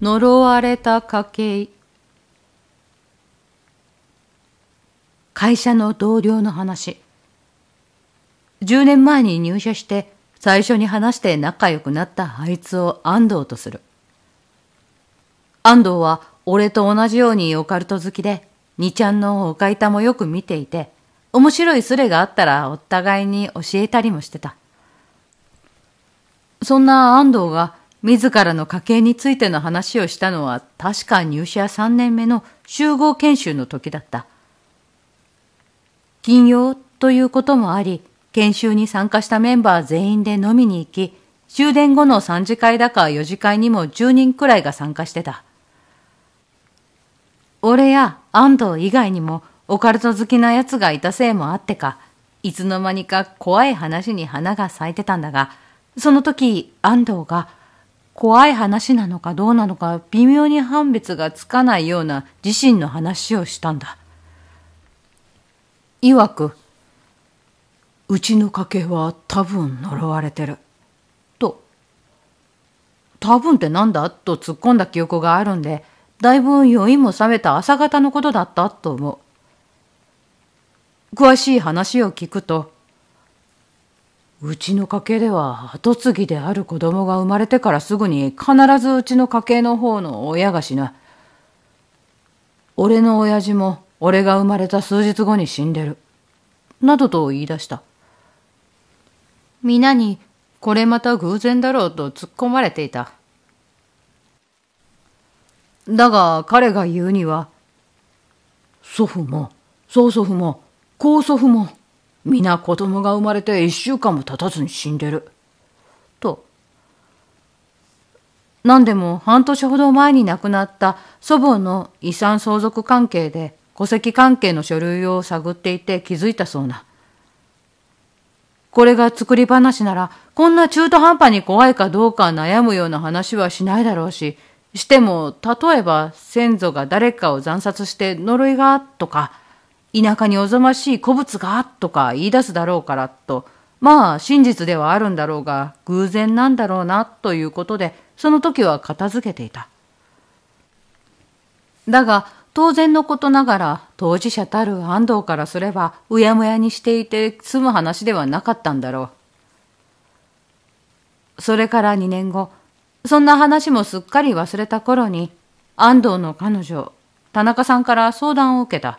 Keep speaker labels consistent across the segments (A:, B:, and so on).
A: 呪われた家系会社の同僚の話10年前に入社して最初に話して仲良くなったあいつを安藤とする安藤は俺と同じようにオカルト好きで二ちゃんのおカいタもよく見ていて面白いスレがあったらお互いに教えたりもしてたそんな安藤が自らの家計についての話をしたのは確か入社3年目の集合研修の時だった。金曜ということもあり、研修に参加したメンバー全員で飲みに行き、終電後の3次会だか4次会にも10人くらいが参加してた。俺や安藤以外にもオカルト好きな奴がいたせいもあってか、いつの間にか怖い話に花が咲いてたんだが、その時安藤が怖い話なのかどうなのか微妙に判別がつかないような自身の話をしたんだ。いわく、うちの家系は多分呪われてる。と。多分ってなんだと突っ込んだ記憶があるんで、だいぶ酔いも覚めた朝方のことだったと思う。詳しい話を聞くと、うちの家系では後継ぎである子供が生まれてからすぐに必ずうちの家系の方の親が死ぬ。俺の親父も俺が生まれた数日後に死んでる。などと言い出した。皆にこれまた偶然だろうと突っ込まれていた。だが彼が言うには、祖父も、曽祖父も、高祖父も、皆子供が生まれて1週間も経たずに死んでる。と。何でも半年ほど前に亡くなった祖母の遺産相続関係で戸籍関係の書類を探っていて気づいたそうな。これが作り話ならこんな中途半端に怖いかどうか悩むような話はしないだろうし、しても例えば先祖が誰かを惨殺して呪いがとか、田舎におぞましい古物がとか言い出すだろうからと、まあ真実ではあるんだろうが、偶然なんだろうなということで、その時は片付けていた。だが、当然のことながら、当事者たる安藤からすれば、うやむやにしていて済む話ではなかったんだろう。それから2年後、そんな話もすっかり忘れた頃に、安藤の彼女、田中さんから相談を受けた。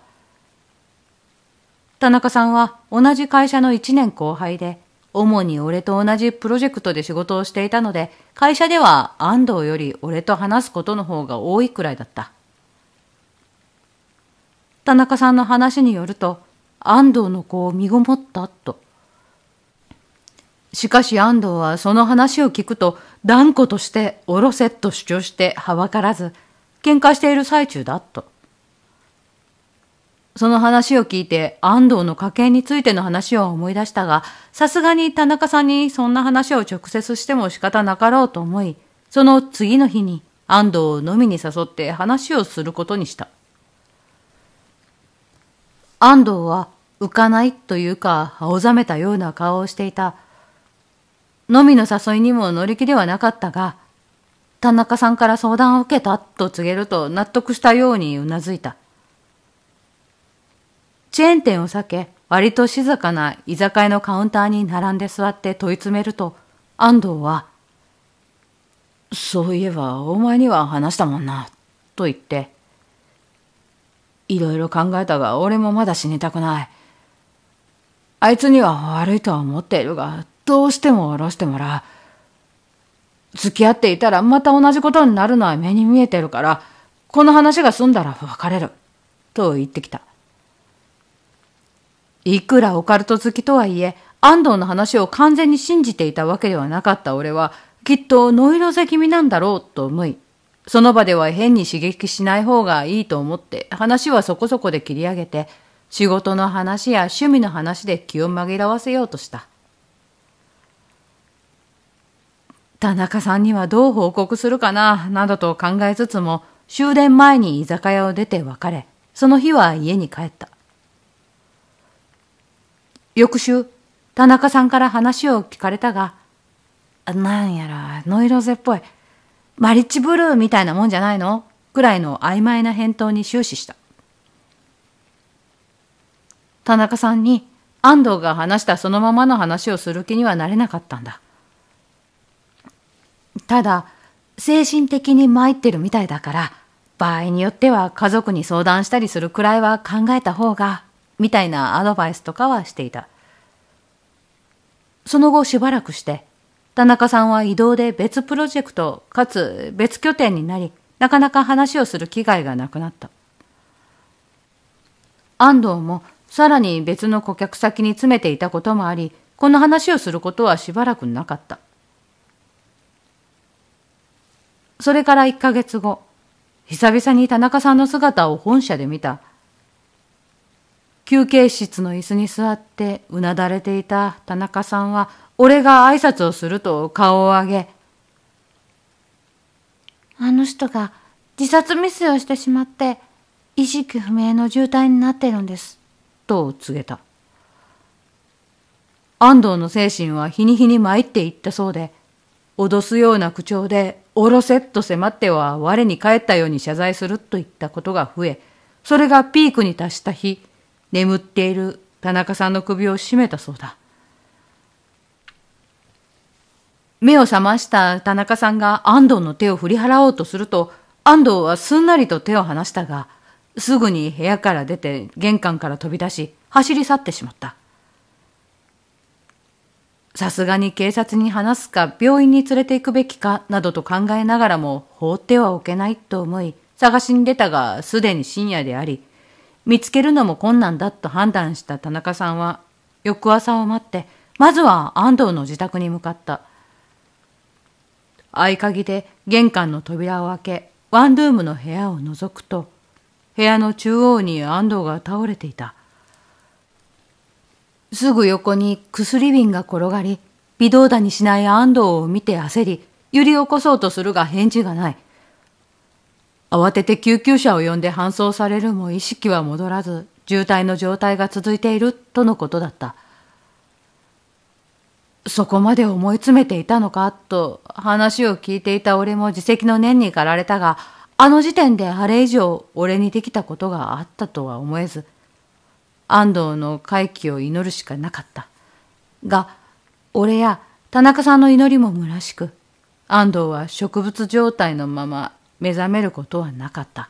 A: 田中さんは同じ会社の1年後輩で、主に俺と同じプロジェクトで仕事をしていたので、会社では安藤より俺と話すことの方が多いくらいだった。田中さんの話によると、安藤の子を身ごもったと。しかし安藤はその話を聞くと断固としておろせと主張してはばからず、喧嘩している最中だと。その話を聞いて安藤の家計についての話を思い出したが、さすがに田中さんにそんな話を直接しても仕方なかろうと思い、その次の日に安藤を飲みに誘って話をすることにした。安藤は浮かないというか青ざめたような顔をしていた。飲みの誘いにも乗り気ではなかったが、田中さんから相談を受けたと告げると納得したようにうなずいた。チェーン店を避け、割と静かな居酒屋のカウンターに並んで座って問い詰めると、安藤は、そういえばお前には話したもんな、と言って、いろいろ考えたが俺もまだ死にたくない。あいつには悪いとは思っているが、どうしても下ろしてもらう。付き合っていたらまた同じことになるのは目に見えてるから、この話が済んだら別れる。と言ってきた。いくらオカルト好きとはいえ、安藤の話を完全に信じていたわけではなかった俺は、きっとノイロゼ気味なんだろうと思い、その場では変に刺激しない方がいいと思って、話はそこそこで切り上げて、仕事の話や趣味の話で気を紛らわせようとした。田中さんにはどう報告するかな、などと考えつつも、終電前に居酒屋を出て別れ、その日は家に帰った。翌週、田中さんから話を聞かれたが、なんやら、ノイローゼっぽい。マリッチブルーみたいなもんじゃないのくらいの曖昧な返答に終始した。田中さんに安藤が話したそのままの話をする気にはなれなかったんだ。ただ、精神的に参ってるみたいだから、場合によっては家族に相談したりするくらいは考えた方がみたいなアドバイスとかはしていた。その後しばらくして、田中さんは移動で別プロジェクトかつ別拠点になり、なかなか話をする機会がなくなった。安藤もさらに別の顧客先に詰めていたこともあり、この話をすることはしばらくなかった。それから1ヶ月後、久々に田中さんの姿を本社で見た休憩室の椅子に座ってうなだれていた田中さんは俺が挨拶をすると顔を上げあの人が自殺未遂をしてしまって意識不明の重体になってるんですと告げた安藤の精神は日に日に参っていったそうで脅すような口調で「おろせ」と迫っては我に返ったように謝罪するといったことが増えそれがピークに達した日眠っている田中さんの首を絞めたそうだ。目を覚ました田中さんが安藤の手を振り払おうとすると、安藤はすんなりと手を離したが、すぐに部屋から出て玄関から飛び出し、走り去ってしまった。さすがに警察に話すか病院に連れて行くべきかなどと考えながらも放ってはおけないと思い探しに出たがすでに深夜であり見つけるのも困難だと判断した田中さんは翌朝を待ってまずは安藤の自宅に向かった合鍵で玄関の扉を開けワンルームの部屋を覗くと部屋の中央に安藤が倒れていたすぐ横に薬瓶が転がり微動だにしない安藤を見て焦り揺り起こそうとするが返事がない慌てて救急車を呼んで搬送されるも意識は戻らず、渋滞の状態が続いているとのことだった。そこまで思い詰めていたのかと話を聞いていた俺も自責の念に駆られたが、あの時点であれ以上俺にできたことがあったとは思えず、安藤の回帰を祈るしかなかった。が、俺や田中さんの祈りも虚しく、安藤は植物状態のまま目覚めることはなかった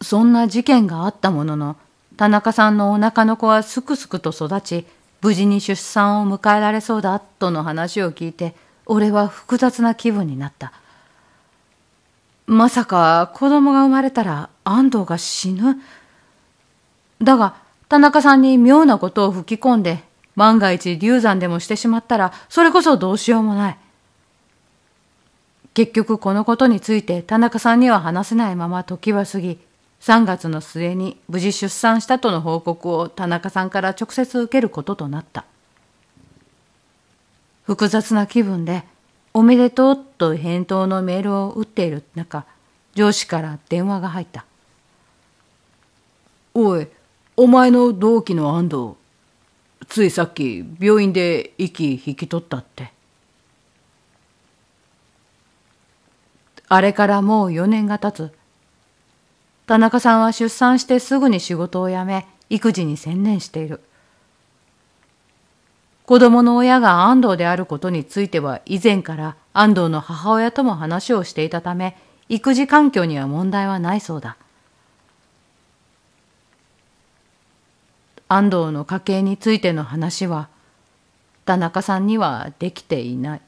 A: そんな事件があったものの田中さんのお腹の子はすくすくと育ち無事に出産を迎えられそうだとの話を聞いて俺は複雑な気分になったまさか子供が生まれたら安藤が死ぬだが田中さんに妙なことを吹き込んで万が一流産でもしてしまったらそれこそどうしようもない結局このことについて田中さんには話せないまま時は過ぎ、3月の末に無事出産したとの報告を田中さんから直接受けることとなった。複雑な気分で、おめでとうと返答のメールを打っている中、上司から電話が入った。おい、お前の同期の安藤、ついさっき病院で息引き取ったって。あれからもう4年が経つ。田中さんは出産してすぐに仕事を辞め、育児に専念している。子供の親が安藤であることについては以前から安藤の母親とも話をしていたため、育児環境には問題はないそうだ。安藤の家計についての話は、田中さんにはできていない。